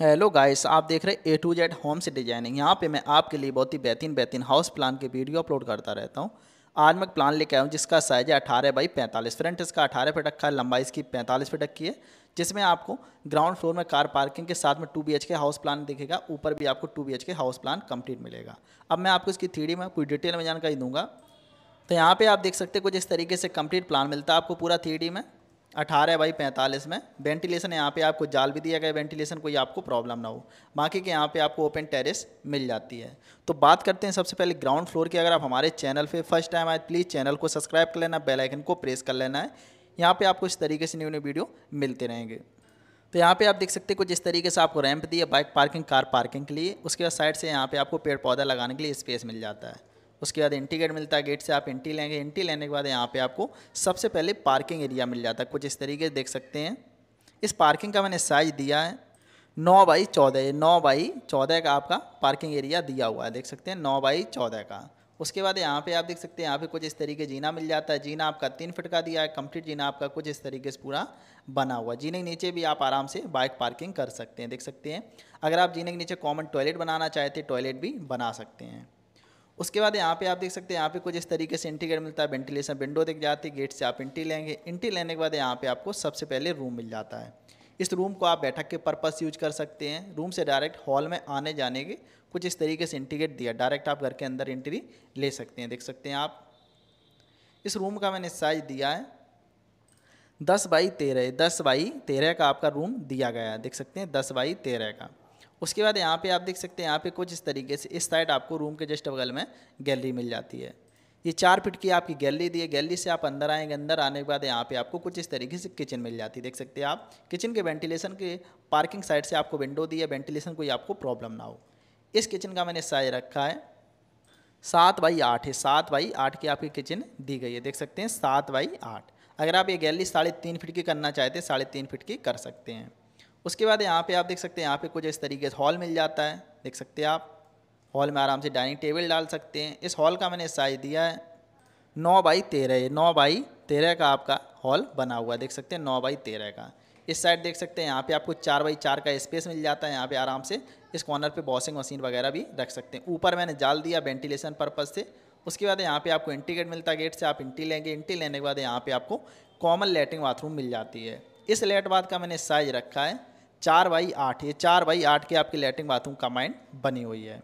hello guys आप देख रहे ए टू जेड होम से डिजाइनिंग यहाँ पे मैं आपके लिए बहुत ही बेहतरीन बेहतरीन हाउस प्लान के वीडियो अपलोड करता रहता हूँ आज मैं प्लान लेके आया हूँ जिसका साइज है अठारह बाई पैंतालीस फ्रंट इसका अठारह फिट रखा है लंबाई इसकी पैंतालीस फिट रखी है जिसमें आपको ग्राउंड फ्लोर में कार पार्किंग के साथ में two B K house plan दिखेगा ऊपर भी आपको two B K house plan complete मिलेगा अब मैं आपको इसकी थ्री में पूरी डिटेल में जानकारी दूंगा तो यहाँ पर आप देख सकते हैं कुछ इस तरीके से कम्प्लीट प्लान मिलता है आपको पूरा थ्री में अठारह बाई पैंतालीस में वेंटिलेशन यहाँ पे आपको जाल भी दिया गया वेंटिलेशन कोई आपको प्रॉब्लम ना हो बाकी के यहाँ पे आपको ओपन टेरेस मिल जाती है तो बात करते हैं सबसे पहले ग्राउंड फ्लोर की अगर आप हमारे चैनल पे फर्स्ट टाइम आए प्लीज़ चैनल को सब्सक्राइब कर लेना बेल आइकन को प्रेस कर लेना है यहाँ पर आपको इस तरीके से न्यू न्यू वीडियो मिलते रहेंगे तो यहाँ पे आप देख सकते हैं कुछ इस तरीके से आपको रैंप दिया बाइक पार्किंग कार पार्किंग के लिए उसके बाद साइड से यहाँ पे आपको पेड़ पौधा लगाने के लिए स्पेस मिल जाता है उसके बाद एंटी गेट मिलता है गेट से आप एंटी लेंगे एंटी लेने के बाद यहाँ पे आपको सबसे पहले पार्किंग एरिया मिल जाता है कुछ इस तरीके से देख सकते हैं इस पार्किंग का मैंने साइज दिया है नौ बाई चौदह नौ बाई चौदह का आपका पार्किंग एरिया दिया हुआ है देख सकते हैं नौ बाई चौदह का उसके बाद यहाँ पे आप देख सकते हैं यहाँ पे कुछ इस तरीके जीना मिल जाता है जीना आपका तीन फिट का दिया है कंप्लीट जीना आपका कुछ इस तरीके से पूरा बना हुआ जीने के नीचे भी आप आराम से बाइक पार्किंग कर सकते हैं देख सकते हैं अगर आप जीने के नीचे कॉमन टॉयलेट बनाना चाहते टॉयलेट भी बना सकते हैं उसके बाद यहाँ पे आप देख सकते हैं यहाँ पे कुछ इस तरीके से इंटीग्रेट मिलता है वेंटिलेशन विंडो दिख जाती है गेट से आप इंटी लेंगे इंटी लेने के बाद यहाँ पे आपको सबसे पहले रूम मिल जाता है इस रूम को आप बैठक के पर्पस यूज कर सकते हैं रूम से डायरेक्ट हॉल में आने जाने के कुछ इस तरीके से इंटीग्रेट दिया डायरेक्ट आप घर के अंदर इंट्री ले सकते हैं देख सकते हैं आप इस रूम का मैंने साइज दिया है दस बाई तेरह दस बाई तेरह का आपका रूम दिया गया है देख सकते हैं दस बाई तेरह का उसके बाद यहाँ पे आप देख सकते हैं यहाँ पे कुछ इस तरीके से इस साइड आपको रूम के जस्ट बगल में गैलरी मिल जाती है ये चार फिट की आपकी गैलरी दी है गैलरी से आप अंदर आएंगे अंदर आने के बाद यहाँ पे आपको कुछ इस तरीके से किचन मिल जाती है देख सकते हैं आप किचन के वेंटिलेशन के पार्किंग साइड से आपको विंडो दी है वेंटिलेशन कोई आपको प्रॉब्लम ना हो इस किचन का मैंने साइज रखा है सात बाई आठ है सात बाई आठ की आपकी किचन दी गई है देख सकते हैं सात बाई आठ अगर आप ये गैलरी साढ़े तीन फिट की करना चाहते हैं साढ़े तीन फिट की कर सकते हैं उसके बाद यहाँ पे आप देख सकते हैं यहाँ पे कुछ इस तरीके से हॉल मिल जाता है देख सकते हैं आप हॉल में आराम से डाइनिंग टेबल डाल सकते हैं इस हॉल का मैंने साइज दिया है नौ बाई तेरह नौ बाई तेरह का आपका हॉल बना हुआ देख सकते हैं नौ बाई तेरह का इस साइड देख सकते हैं यहाँ पे आपको चार बाई चार का स्पेस मिल जाता है यहाँ पे आराम से इस कॉर्नर पे वॉशिंग मशीन वगैरह भी रख सकते हैं ऊपर मैंने जाल दिया वेंटिलेशन पर्पज़ से उसके बाद यहाँ पे आपको इंटी गेट मिलता है गेट से आप इंटी लेंगे इंटी लेने के बाद यहाँ पे आपको कॉमन लेटरिन बाथरूम मिल जाती है इस लेट बाथ का मैंने साइज रखा है चार बाई आठ ये चार बाई आठ के आपकी लेटरिन बाथरूम कमांड बनी हुई है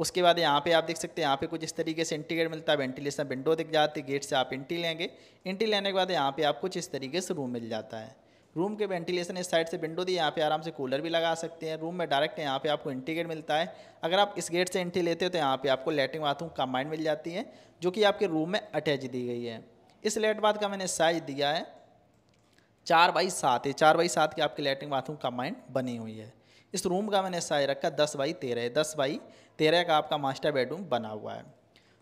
उसके बाद यहाँ पे आप देख सकते हैं यहाँ पे कुछ इस तरीके से इंटीग्रेट मिलता है वेंटिलेशन विंडो दिख जाती है गेट से आप इंटी लेंगे इंटी लेने के बाद यहाँ पे आप कुछ इस तरीके से रूम मिल जाता है रूम के वेंटिलेशन इस साइड से विंडो दी यहाँ पे आराम से कूलर भी लगा सकते हैं रूम में डायरेक्ट यहाँ पे आपको इंटी गेट मिलता है अगर आप इस गेट से इंटी लेते हो तो यहाँ पे आपको लेटरिन बाथरूम कंबाइंड मिल जाती है जो कि आपके रूम में अटैच दी गई है इस लेट बाथ का मैंने साइज दिया है चार बाई सात है चार बाई सात की आपकी लेटरिन बाथरूम कंबाइंड बनी हुई है इस रूम का मैंने साइज रखा दस बाई तेरह दस बाई तेरह का आपका मास्टर बेडरूम बना हुआ है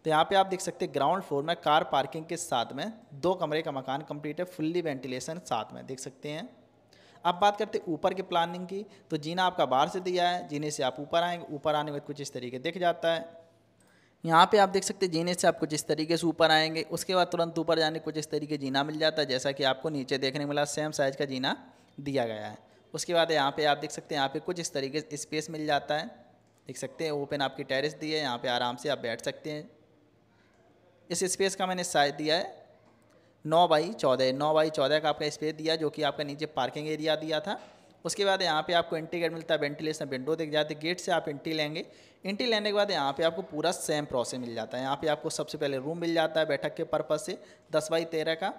तो यहाँ पे आप देख सकते हैं ग्राउंड फ्लोर में कार पार्किंग के साथ में दो कमरे का मकान कंप्लीट है फुल्ली वेंटिलेशन साथ में देख सकते हैं अब बात करते हैं ऊपर के प्लानिंग की तो जीना आपका बाहर से दिया है जीने से आप ऊपर आएंगे ऊपर आने में कुछ इस तरीके दिख जाता है यहाँ पे आप देख सकते हैं जीने से आप कुछ इस तरीके से ऊपर आएंगे उसके बाद तुरंत ऊपर जाने कुछ इस तरीके जीना मिल जाता है जैसा कि आपको नीचे देखने मिला सेम साइज़ का जीना दिया गया है उसके बाद यहाँ पे आप देख सकते हैं यहाँ पे कुछ इस तरीके से स्पेस मिल जाता है देख सकते हैं ओपन आपकी टेरिस दी है यहाँ पर आराम से आप बैठ सकते हैं इस स्पेस का मैंने साइज दिया है नौ बाई चौदह नौ बाई चौदह का आपका स्पेस दिया जो कि आपका नीचे पार्किंग एरिया दिया था उसके बाद यहाँ पे आपको एंट्री गेट मिलता है वेंटिलेशन विंडो दिख जाती है गेट से आप एंट्री लेंगे एंट्री लेने के बाद यहाँ पे आपको पूरा सेम प्रोसेस मिल जाता है यहाँ पे आपको सबसे पहले रूम मिल जाता है बैठक के पर्पज़ से दस बाई तेरह का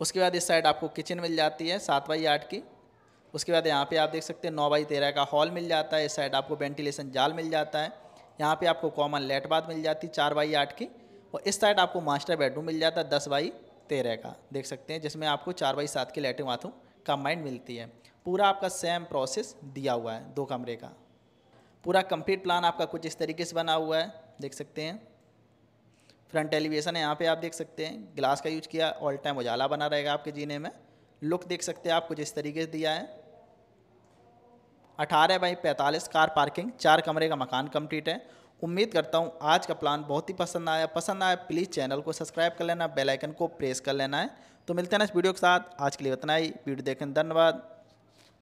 उसके बाद इस साइड आपको किचन मिल जाती है सात बाई आठ की उसके बाद यहाँ पर आप देख सकते हैं नौ बाई तेरह का हॉल मिल जाता है इस साइड आपको वेंटिलेशन जाल मिल जाता है यहाँ पर आपको कॉमन लेट बाथ मिल जाती है चार बाई आठ की और इस साइड आपको मास्टर बेडरूम मिल जाता है दस बाई तेरह का देख सकते हैं जिसमें आपको चार बाई सात की लेटिंग बाथरूम कंबाइंड मिलती है पूरा आपका सेम प्रोसेस दिया हुआ है दो कमरे का पूरा कंप्लीट प्लान आपका कुछ इस तरीके से बना हुआ है देख सकते हैं फ्रंट एलिवेशन है यहाँ पे आप देख सकते हैं ग्लास का यूज किया ऑल टाइम उजाला बना रहेगा आपके जीने में लुक देख सकते हैं आप कुछ इस तरीके से दिया है अठारह बाई पैंतालीस कार पार्किंग चार कमरे का मकान कंप्लीट है उम्मीद करता हूँ आज का प्लान बहुत ही पसंद आया पसंद आया प्लीज़ चैनल को सब्सक्राइब कर लेना बेलाइकन को प्रेस कर लेना है तो मिलते हैं ना इस वीडियो के साथ आज के लिए बतनाई ही वीडियो देखने धन्यवाद